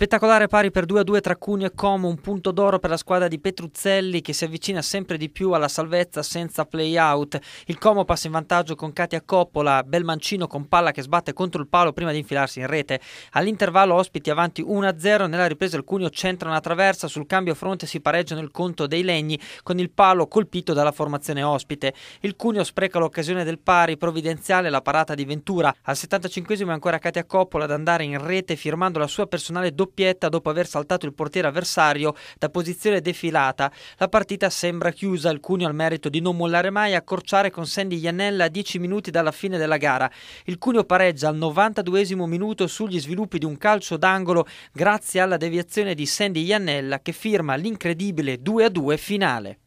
Spettacolare pari per 2-2 tra Cuneo e Como, un punto d'oro per la squadra di Petruzzelli che si avvicina sempre di più alla salvezza senza play-out. Il Como passa in vantaggio con Katia Coppola, bel mancino con palla che sbatte contro il palo prima di infilarsi in rete. All'intervallo ospiti avanti 1-0, nella ripresa il Cuneo centra una traversa, sul cambio fronte si pareggiano il conto dei legni con il palo colpito dalla formazione ospite. Il Cuneo spreca l'occasione del pari, provvidenziale la parata di Ventura. Al 75 è ancora Katia Coppola ad andare in rete firmando la sua personale doppia doppietta dopo aver saltato il portiere avversario da posizione defilata. La partita sembra chiusa, il alcuni al merito di non mollare mai e accorciare con Sandy Iannella a 10 minuti dalla fine della gara. Il Cuneo pareggia al 92 minuto sugli sviluppi di un calcio d'angolo grazie alla deviazione di Sandy Iannella che firma l'incredibile 2-2 finale.